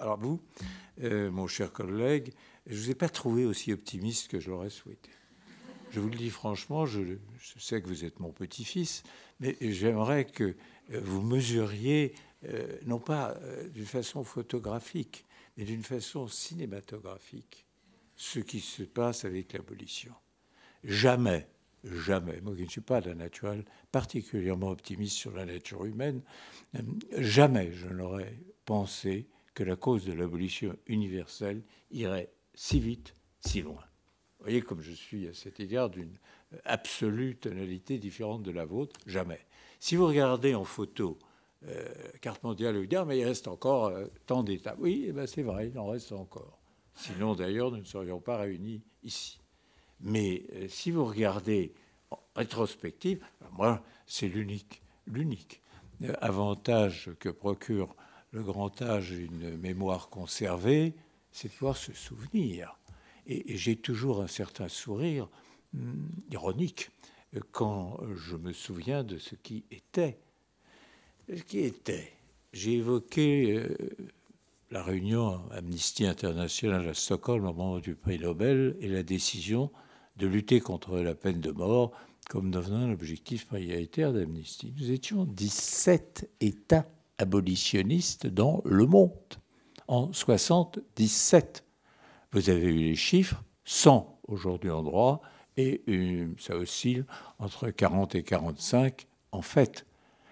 Alors vous, euh, mon cher collègue, je ne vous ai pas trouvé aussi optimiste que je l'aurais souhaité. Je vous le dis franchement, je, sais que vous êtes mon petit-fils, mais j'aimerais que euh, vous mesuriez, euh, non pas d'une façon photographique, mais d'une façon cinématographique, ce qui se passe avec l'abolition. Jamais, jamais, moi qui ne suis pas d'un naturel particulièrement optimiste sur la nature humaine, jamais je n'aurais pensé que la cause de l'abolition universelle irait si vite, si loin. Vous voyez comme je suis à cet égard d'une absolue tonalité différente de la vôtre, jamais. Si vous regardez en photo euh, carte mondiale vous dire, mais il reste encore euh, tant d'États. Oui, eh ben, c'est vrai, il en reste encore. Sinon, d'ailleurs, nous ne serions pas réunis ici. Mais euh, si vous regardez en rétrospective, ben, moi, c'est l'unique, l'unique avantage que procure le grand âge, une mémoire conservée, c'est de pouvoir se souvenir. Et, j'ai toujours un certain sourire hum, ironique quand je me souviens de ce qui était. Ce qui était, j'ai évoqué euh, la réunion Amnesty International à Stockholm au moment du prix Nobel et la décision de lutter contre la peine de mort comme devenant l'objectif prioritaire d'Amnesty. Nous étions 17 États abolitionniste dans le monde. En 77, vous avez eu les chiffres, 100 aujourd'hui en droit, et ça oscille entre 40 et 45 en fait.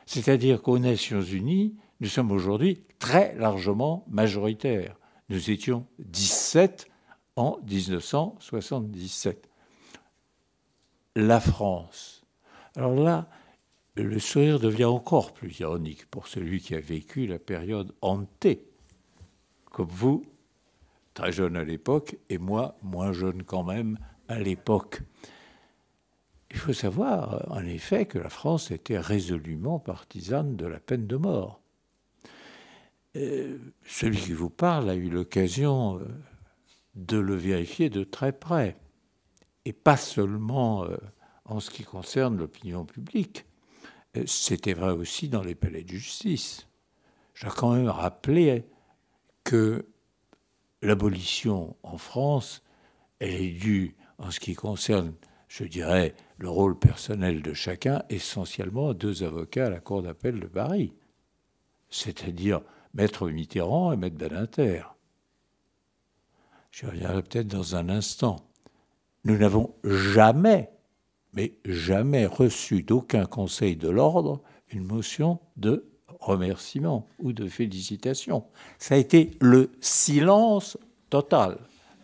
C'est-à-dire qu'aux Nations Unies, nous sommes aujourd'hui très largement majoritaires. Nous étions 17 en 1977. La France. Alors là, le sourire devient encore plus ironique pour celui qui a vécu la période hantée, comme vous, très jeune à l'époque, et moi, moins jeune quand même à l'époque. Il faut savoir, en effet, que la France était résolument partisane de la peine de mort. Euh, celui qui vous parle a eu l'occasion euh, de le vérifier de très près, et pas seulement euh, en ce qui concerne l'opinion publique. Euh, c'était vrai aussi dans les palais de justice. J'ai quand même rappelé que l'abolition en France, elle est due, en ce qui concerne, je dirais, le rôle personnel de chacun, essentiellement à deux avocats à la Cour d'appel de Paris, c'est-à-dire Maître Mitterrand et Maître Badinter. Je reviendrai peut-être dans un instant. Nous n'avons jamais mais jamais reçu d'aucun conseil de l'ordre une motion de remerciement ou de félicitation. Ça a été le silence total.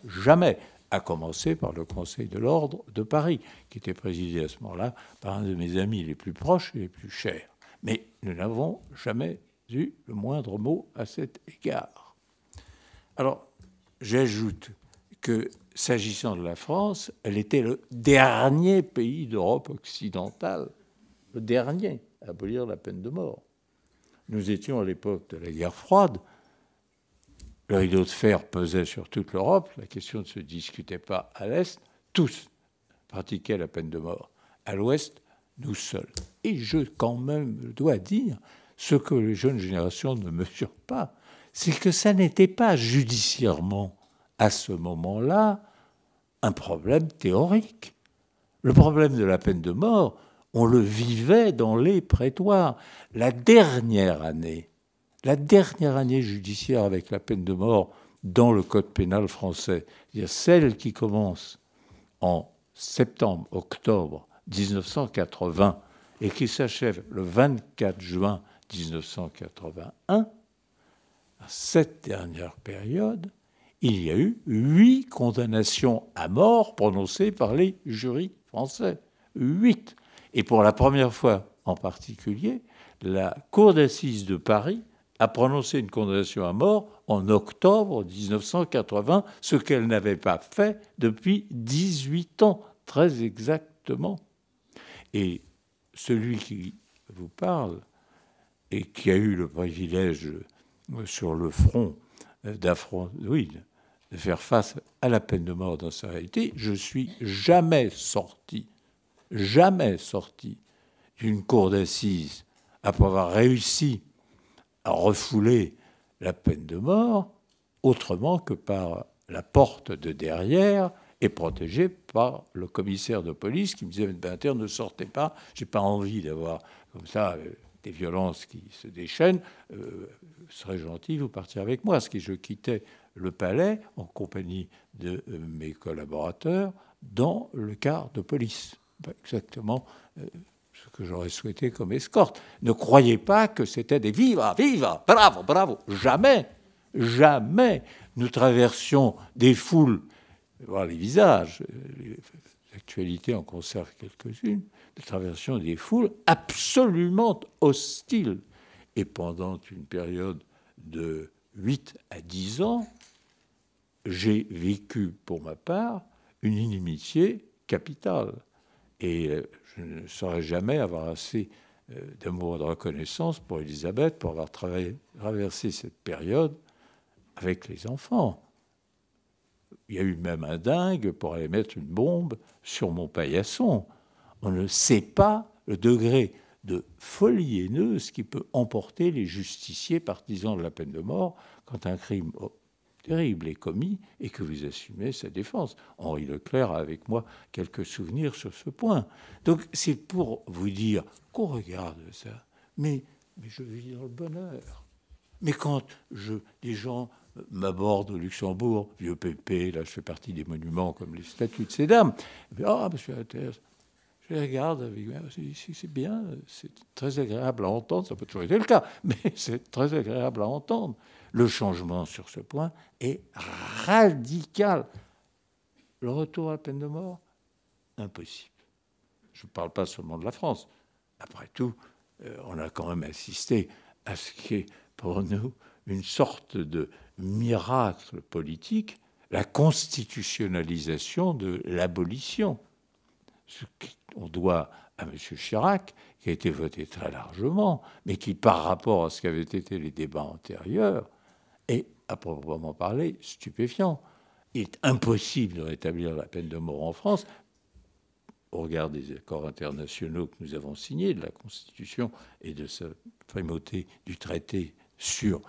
Jamais. À commencer par le Conseil de l'Ordre de Paris, qui était présidé à ce moment-là par un de mes amis les plus proches et les plus chers. Mais nous n'avons jamais eu le moindre mot à cet égard. Alors, j'ajoute que s'agissant de la France, elle était le dernier pays d'Europe occidentale, le dernier à abolir la peine de mort. Nous étions à l'époque de la guerre froide. Le rideau de fer pesait sur toute l'Europe. La question ne se discutait pas à l'Est. Tous pratiquaient la peine de mort. À l'Ouest, nous seuls. Et je, quand même, dois dire ce que les jeunes générations ne mesurent pas, c'est que ça n'était pas judiciairement à ce moment-là un problème théorique. Le problème de la peine de mort, on le vivait dans les prétoires. La dernière année, la dernière année judiciaire avec la peine de mort dans le Code pénal français, il y a celle qui commence en septembre-octobre 1980 et qui s'achève le 24 juin 1981, à cette dernière période, il y a eu huit condamnations à mort prononcées par les jurys français. Huit. Et pour la première fois en particulier, la Cour d'assises de Paris a prononcé une condamnation à mort en octobre 1980, ce qu'elle n'avait pas fait depuis 18 ans, très exactement. Et celui qui vous parle et qui a eu le privilège sur le front d'affronter, de faire face à la peine de mort dans sa réalité, je suis jamais sorti, jamais sorti d'une cour d'assises après avoir réussi à refouler la peine de mort autrement que par la porte de derrière et protégé par le commissaire de police qui me disait interne, ne sortez pas, je n'ai pas envie d'avoir comme ça euh, des violences qui se déchaînent, vous euh, serez gentil, vous partez avec moi. Ce qui je quittais le palais en compagnie de euh, mes collaborateurs dans le quart de police. Exactement euh, ce que j'aurais souhaité comme escorte. Ne croyez pas que c'était des viva, viva, bravo, bravo. Jamais, jamais nous traversions des foules, voir les visages, euh, l'actualité en conserve quelques-unes, nous traversions des foules absolument hostiles. Et pendant une période de 8 à 10 ans, j'ai vécu pour ma part une inimitié capitale. Et euh, je ne saurais jamais avoir assez euh, d'amour et de reconnaissance pour Elisabeth pour avoir traversé cette période avec les enfants. Il y a eu même un dingue pour aller mettre une bombe sur mon paillasson. On ne sait pas le degré de folie haineuse qui peut emporter les justiciers partisans de la peine de mort quand un crime terrible commis et que vous assumez sa défense. Henri Leclerc a avec moi quelques souvenirs sur ce point. Donc c'est pour vous dire qu'on regarde ça, mais, mais je vis dans le bonheur. Mais quand je, des gens euh, m'abordent au Luxembourg, vieux pépé, là je fais partie des monuments comme les statues de ces dames, eh ah, oh, monsieur Atters, je les regarde, ah, c'est bien, c'est très agréable à entendre, ça peut toujours être le cas, mais c'est très agréable à entendre. Le changement sur ce point est radical. Le retour à la peine de mort, impossible. Je ne parle pas seulement de la France. Après tout, euh, on a quand même assisté à ce qui est pour nous une sorte de miracle politique, la constitutionnalisation de l'abolition, ce qui on doit à M. Chirac, qui a été voté très largement, mais qui, par rapport à ce qu'avaient été les débats antérieurs, est, à proprement parler, stupéfiant. Il est impossible de rétablir la peine de mort en France, au regard des accords internationaux que nous avons signés, de la Constitution et de sa primauté du traité sur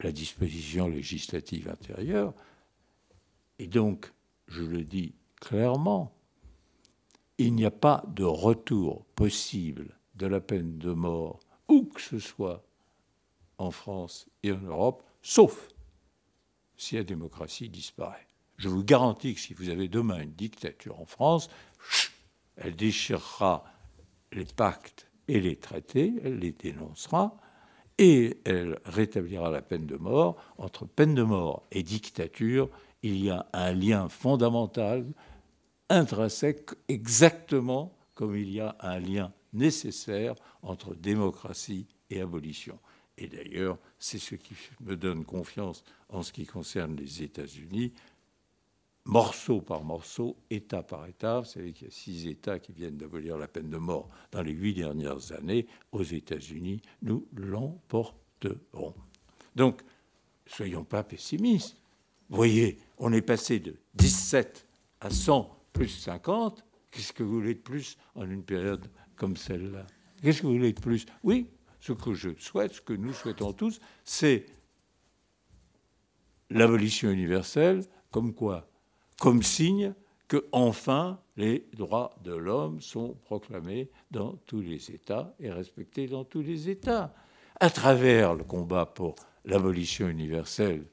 la disposition législative intérieure. Et donc, je le dis clairement, il n'y a pas de retour possible de la peine de mort, où que ce soit en France et en Europe, sauf si la démocratie disparaît. Je vous garantis que si vous avez demain une dictature en France, elle déchirera les pactes et les traités, elle les dénoncera, et elle rétablira la peine de mort. Entre peine de mort et dictature, il y a un lien fondamental intrinsèque, exactement comme il y a un lien nécessaire entre démocratie et abolition. Et d'ailleurs, c'est ce qui me donne confiance en ce qui concerne les États-Unis, morceau par morceau, État par État. Vous savez qu'il y a six États qui viennent d'abolir la peine de mort dans les huit dernières années. Aux États-Unis, nous l'emporterons. Donc, soyons pas pessimistes. Vous voyez, on est passé de 17 à 100 plus 50, qu'est-ce que vous voulez de plus en une période comme celle-là Qu'est-ce que vous voulez de plus Oui, ce que je souhaite, ce que nous souhaitons tous, c'est l'abolition universelle, comme quoi Comme signe que enfin les droits de l'homme sont proclamés dans tous les États et respectés dans tous les États, à travers le combat pour l'abolition universelle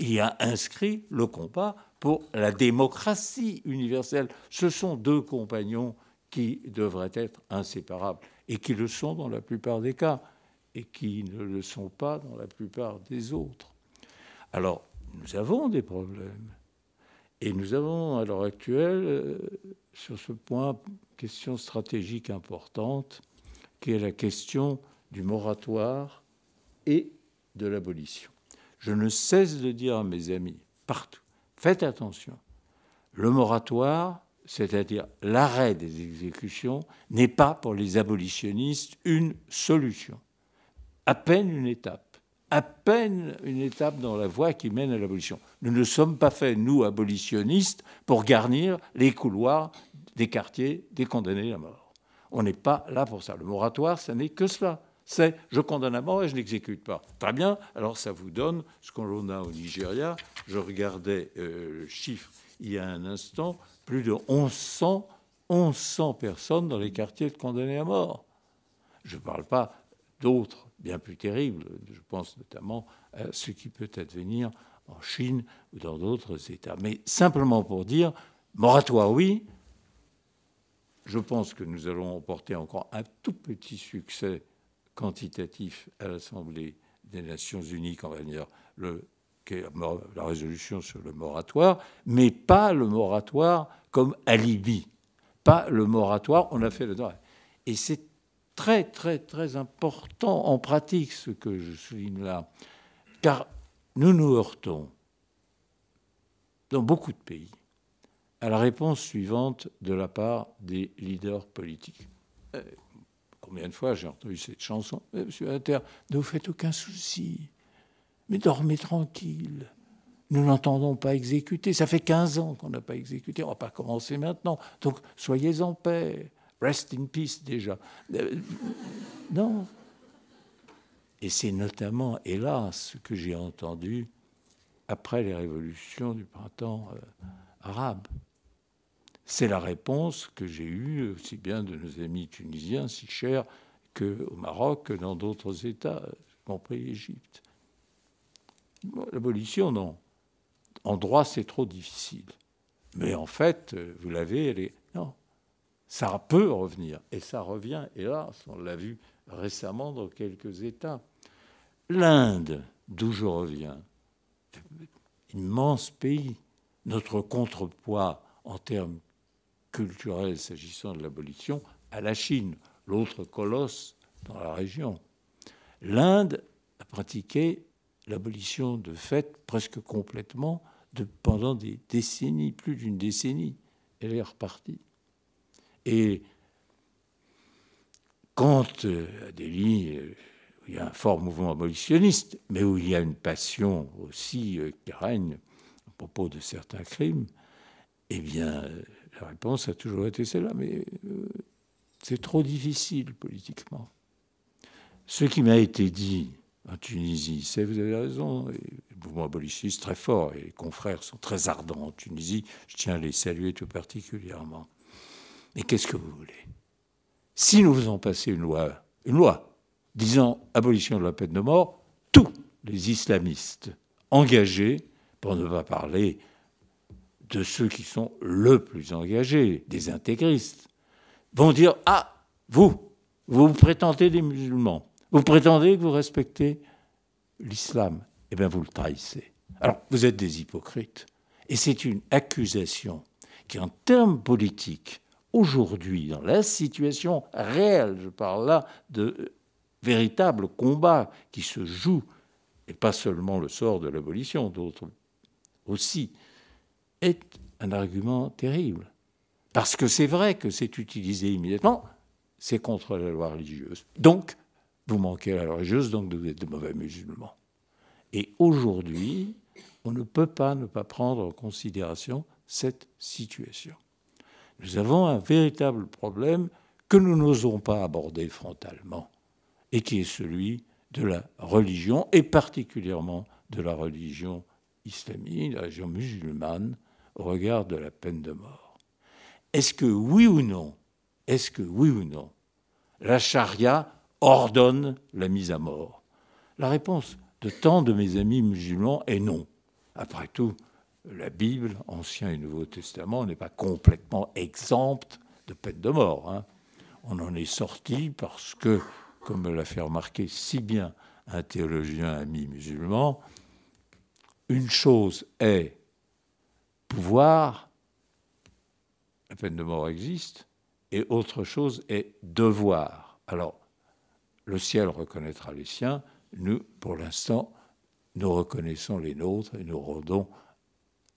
il y a inscrit le combat pour la démocratie universelle. Ce sont deux compagnons qui devraient être inséparables et qui le sont dans la plupart des cas et qui ne le sont pas dans la plupart des autres. Alors, nous avons des problèmes. Et nous avons à l'heure actuelle, euh, sur ce point, une question stratégique importante, qui est la question du moratoire et de l'abolition. Je ne cesse de dire à mes amis, partout, faites attention. Le moratoire, c'est-à-dire l'arrêt des exécutions, n'est pas pour les abolitionnistes une solution, à peine une étape à peine une étape dans la voie qui mène à l'abolition. Nous ne sommes pas faits, nous, abolitionnistes, pour garnir les couloirs des quartiers des condamnés à mort. On n'est pas là pour ça. Le moratoire, ce n'est que cela c'est je condamne à mort et je n'exécute pas. Très bien, alors ça vous donne ce qu'on a au Nigeria. Je regardais euh, le chiffre il y a un instant, plus de 1100, 1100 personnes dans les quartiers de condamnés à mort. Je ne parle pas d'autres bien plus terribles, je pense notamment à ce qui peut advenir en Chine ou dans d'autres États. Mais simplement pour dire, moratoire oui, je pense que nous allons porter encore un tout petit succès quantitatif à l'Assemblée des Nations Unies va le, la résolution sur le moratoire, mais pas le moratoire comme alibi, pas le moratoire, on a fait le droit. Et c'est très, très, très important en pratique ce que je souligne là, car nous nous heurtons dans beaucoup de pays à la réponse suivante de la part des leaders politiques. Euh, Combien de fois j'ai entendu cette chanson Monsieur Inter, ne vous faites aucun souci, mais dormez tranquille. Nous n'entendons pas exécuter. Ça fait 15 ans qu'on n'a pas exécuté. On ne va pas commencer maintenant. Donc soyez en paix. Rest in peace déjà. Euh, non. Et c'est notamment, hélas, ce que j'ai entendu après les révolutions du printemps euh, arabe. C'est la réponse que j'ai eue aussi bien de nos amis tunisiens, si chers, qu'au Maroc, que dans d'autres États, y compris l'Égypte. L'abolition, non. En droit, c'est trop difficile. Mais en fait, vous l'avez, elle Non. Ça peut revenir. Et ça revient, hélas, on l'a vu récemment dans quelques États. L'Inde, d'où je reviens, immense pays, notre contrepoids en termes culturelle s'agissant de l'abolition à la Chine, l'autre colosse dans la région. L'Inde a pratiqué l'abolition de fait presque complètement pendant des décennies, plus d'une décennie. Elle est repartie. Et quand à euh, Delhi, euh, il y a un fort mouvement abolitionniste, mais où il y a une passion aussi euh, qui règne à propos de certains crimes, eh bien, la réponse a toujours été celle-là, mais euh, c'est trop difficile politiquement. Ce qui m'a été dit en Tunisie, c'est vous avez raison, le mouvement abolitionniste très fort, et les confrères sont très ardents en Tunisie, je tiens à les saluer tout particulièrement. Mais qu'est-ce que vous voulez Si nous faisons passer une loi, une loi disant abolition de la peine de mort, tous les islamistes engagés, pour ne pas parler de ceux qui sont le plus engagés, des intégristes, vont dire Ah, vous, vous prétendez des musulmans, vous prétendez que vous respectez l'islam, eh bien vous le trahissez. Alors vous êtes des hypocrites. Et c'est une accusation qui, en termes politiques, aujourd'hui, dans la situation réelle, je parle là de véritables combat qui se joue, et pas seulement le sort de l'abolition, d'autres aussi, est un argument terrible. Parce que c'est vrai que c'est utilisé immédiatement, c'est contre la loi religieuse. Donc, vous manquez la loi religieuse, donc vous êtes de mauvais musulmans. Et aujourd'hui, on ne peut pas ne pas prendre en considération cette situation. Nous avons un véritable problème que nous n'osons pas aborder frontalement, et qui est celui de la religion, et particulièrement de la religion islamique, de la religion musulmane, au regard de la peine de mort. Est-ce que oui ou non, est-ce que oui ou non, la charia ordonne la mise à mort La réponse de tant de mes amis musulmans est non. Après tout, la Bible, Ancien et Nouveau Testament, n'est pas complètement exempte de peine de mort. Hein. On en est sorti parce que, comme l'a fait remarquer si bien un théologien ami musulman, une chose est pouvoir, la peine de mort existe, et autre chose est devoir. Alors, le ciel reconnaîtra les siens, nous, pour l'instant, nous reconnaissons les nôtres et nous rendons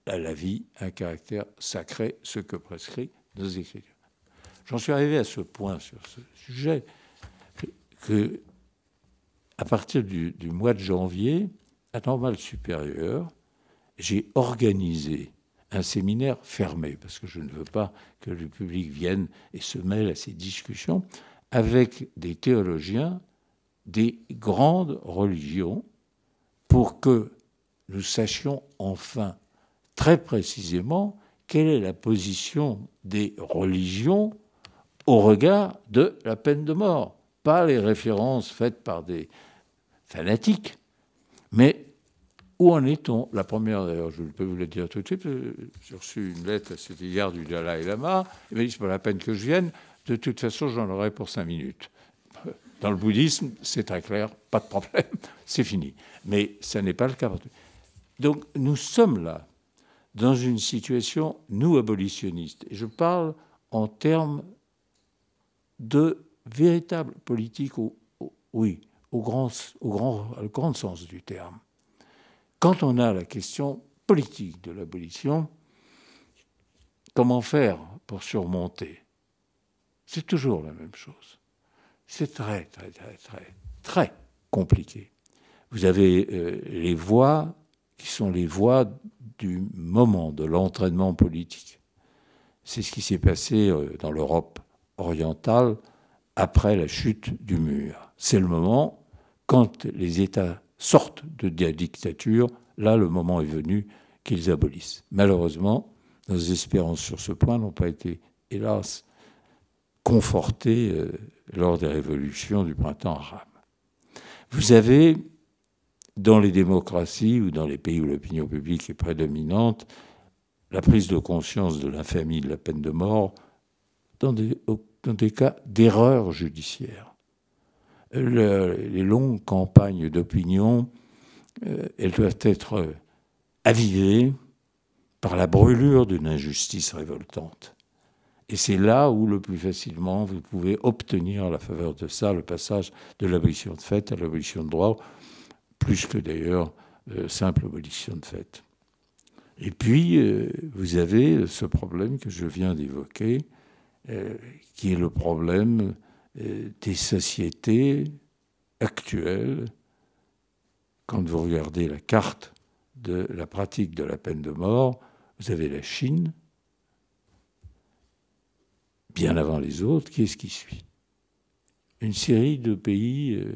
à la vie un caractère sacré, ce que prescrit nos Écritures. J'en suis arrivé à ce point sur ce sujet que, à partir du, du mois de janvier, à Normale Supérieure, j'ai organisé un séminaire fermé, parce que je ne veux pas que le public vienne et se mêle à ces discussions, avec des théologiens des grandes religions pour que nous sachions enfin très précisément quelle est la position des religions au regard de la peine de mort. Pas les références faites par des fanatiques, mais où en est-on La première, d'ailleurs, je peux vous le dire tout de suite, euh, j'ai reçu une lettre à cet égard du Dalai Lama. Il m'a dit, c'est pas la peine que je vienne, de toute façon, j'en aurai pour cinq minutes. Dans le bouddhisme, c'est très clair, pas de problème, c'est fini. Mais ça n'est pas le cas. Donc nous sommes là, dans une situation, nous abolitionnistes, et je parle en termes de véritable politique, oui, au grand, au grand, au grand sens du terme. Quand on a la question politique de l'abolition, comment faire pour surmonter C'est toujours la même chose. C'est très, très, très, très, très compliqué. Vous avez euh, les voix qui sont les voix du moment, de l'entraînement politique. C'est ce qui s'est passé euh, dans l'Europe orientale après la chute du mur. C'est le moment, quand les États sortent de dictature, là le moment est venu qu'ils abolissent. Malheureusement, nos espérances sur ce point n'ont pas été, hélas, confortées euh, lors des révolutions du printemps arabe. Vous avez, dans les démocraties ou dans les pays où l'opinion publique est prédominante, la prise de conscience de l'infamie de la peine de mort dans des, dans des cas d'erreur judiciaire les longues campagnes d'opinion, euh, elles doivent être avivées par la brûlure d'une injustice révoltante. Et c'est là où le plus facilement vous pouvez obtenir à la faveur de ça le passage de l'abolition de fait à l'abolition de droit, plus que d'ailleurs euh, simple abolition de fait. Et puis, euh, vous avez ce problème que je viens d'évoquer, qui est le problème euh, des sociétés actuelles, quand vous regardez la carte de la pratique de la peine de mort, vous avez la Chine, bien avant les autres, qui est-ce qui suit Une série de pays euh,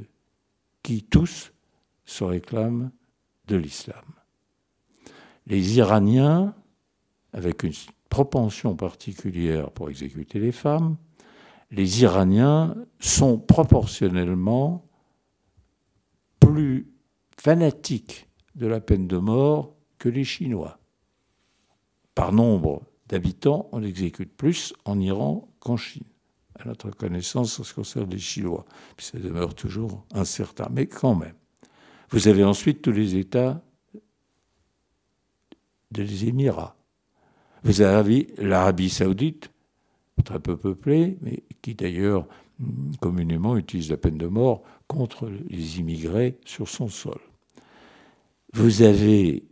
qui tous se réclament de l'islam. Les Iraniens, avec une propension particulière pour exécuter les femmes, les Iraniens sont proportionnellement plus fanatiques de la peine de mort que les Chinois. Par nombre d'habitants, on exécute plus en Iran qu'en Chine, à notre connaissance en ce qui concerne les Chinois. ça demeure toujours incertain, mais quand même. Vous avez ensuite tous les États des Émirats. Vous avez l'Arabie saoudite, très peu peuplée, mais qui d'ailleurs communément utilise la peine de mort contre les immigrés sur son sol. Vous avez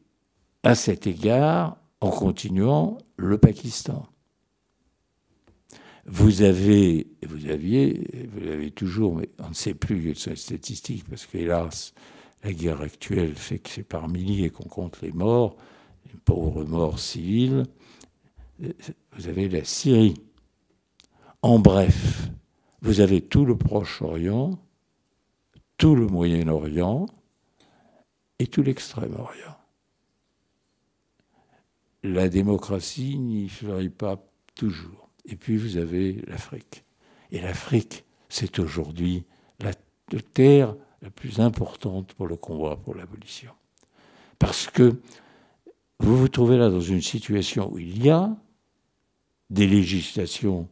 à cet égard, en continuant, le Pakistan. Vous avez, vous aviez, vous l'avez toujours, mais on ne sait plus quelles sont les statistiques, parce qu'hélas, la guerre actuelle fait que c'est par milliers qu'on compte les morts, les pauvres morts civils. Vous avez la Syrie, en bref, vous avez tout le Proche-Orient, tout le Moyen-Orient et tout l'Extrême-Orient. La démocratie n'y fleurit pas toujours. Et puis vous avez l'Afrique. Et l'Afrique, c'est aujourd'hui la terre la plus importante pour le combat pour l'abolition. Parce que vous vous trouvez là dans une situation où il y a des législations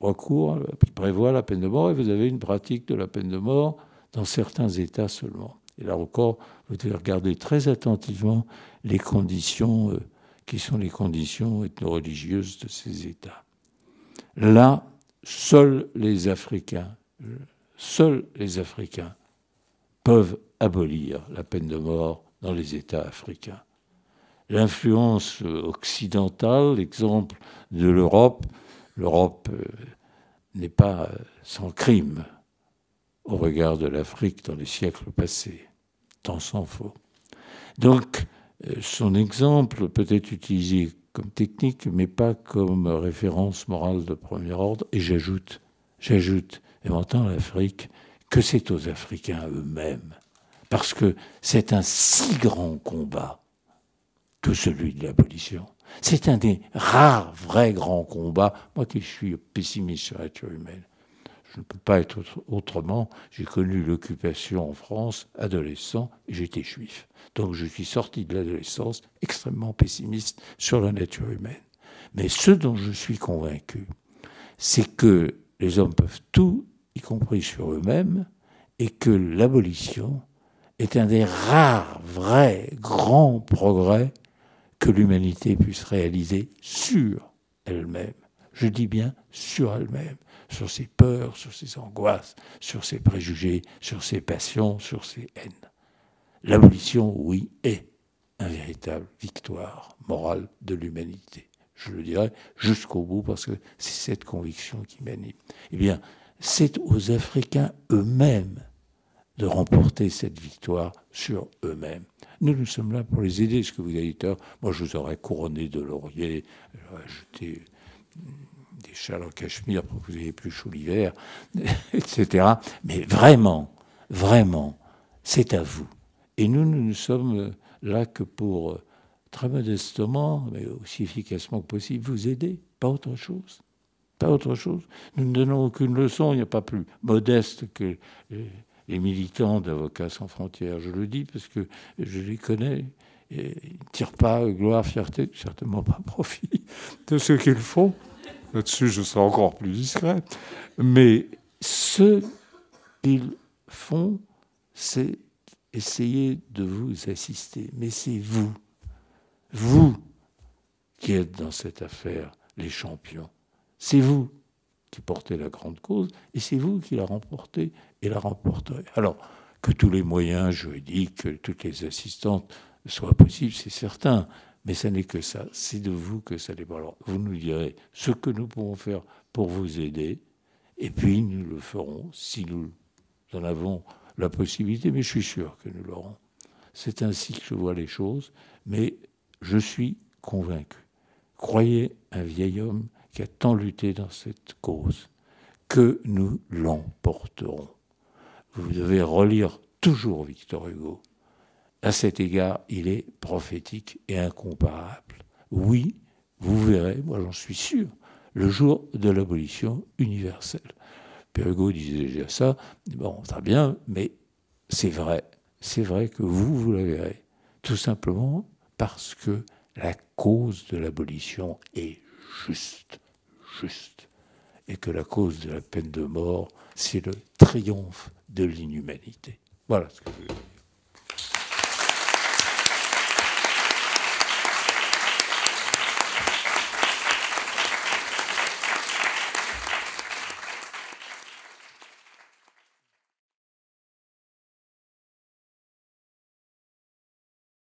recours prévoit la peine de mort et vous avez une pratique de la peine de mort dans certains États seulement. Et là encore, vous devez regarder très attentivement les conditions euh, qui sont les conditions ethno-religieuses de ces États. Là, seuls les Africains, seuls les Africains peuvent abolir la peine de mort dans les États africains. L'influence occidentale, l'exemple de l'Europe, L'Europe euh, n'est pas euh, sans crime au regard de l'Afrique dans les siècles passés. Tant s'en faut. Donc, euh, son exemple peut être utilisé comme technique, mais pas comme référence morale de premier ordre. Et j'ajoute, j'ajoute, et maintenant l'Afrique, que c'est aux Africains eux-mêmes. Parce que c'est un si grand combat que celui de l'abolition. C'est un des rares vrais grands combats. Moi qui suis pessimiste sur la nature humaine, je ne peux pas être autrement. J'ai connu l'occupation en France, adolescent, et j'étais juif. Donc je suis sorti de l'adolescence extrêmement pessimiste sur la nature humaine. Mais ce dont je suis convaincu, c'est que les hommes peuvent tout, y compris sur eux-mêmes, et que l'abolition est un des rares, vrais, grands progrès que l'humanité puisse réaliser sur elle-même. Je dis bien sur elle-même, sur ses peurs, sur ses angoisses, sur ses préjugés, sur ses passions, sur ses haines. L'abolition, oui, est une véritable victoire morale de l'humanité. Je le dirai jusqu'au bout parce que c'est cette conviction qui m'anime. Eh bien, c'est aux Africains eux-mêmes de remporter cette victoire sur eux-mêmes. Nous, nous sommes là pour les aider. Ce que vous avez dit, moi, je vous aurais couronné de laurier, j'aurais des châles en cachemire pour que vous ayez plus chaud l'hiver, etc. Mais vraiment, vraiment, c'est à vous. Et nous, nous ne sommes là que pour, euh, très modestement, mais aussi efficacement que possible, vous aider, pas autre chose. Pas autre chose. Nous ne donnons aucune leçon, il n'y a pas plus modeste que euh, les militants d'Avocats sans frontières. Je le dis parce que je les connais. Et ils ne tirent pas gloire, fierté, certainement pas profit de ce qu'ils font. Là-dessus, je serai encore plus discret. Mais ce qu'ils font, c'est essayer de vous assister. Mais c'est vous, vous qui êtes dans cette affaire les champions. C'est vous qui portait la grande cause, et c'est vous qui la remportez et la remporterez. Alors, que tous les moyens juridiques, que toutes les assistantes soient possibles, c'est certain, mais ce n'est que ça, c'est de vous que ça dépend. Alors, vous nous direz ce que nous pouvons faire pour vous aider, et puis nous le ferons si nous en avons la possibilité, mais je suis sûr que nous l'aurons. C'est ainsi que je vois les choses, mais je suis convaincu. Croyez un vieil homme qui a tant lutté dans cette cause, que nous l'emporterons. Vous devez relire toujours Victor Hugo. À cet égard, il est prophétique et incomparable. Oui, vous verrez, moi j'en suis sûr, le jour de l'abolition universelle. Pierre Hugo disait déjà ça, bon, très bien, mais c'est vrai, c'est vrai que vous, vous la verrez, tout simplement parce que la cause de l'abolition est juste, juste, et que la cause de la peine de mort, c'est le triomphe de l'inhumanité. Voilà ce que je veux dire.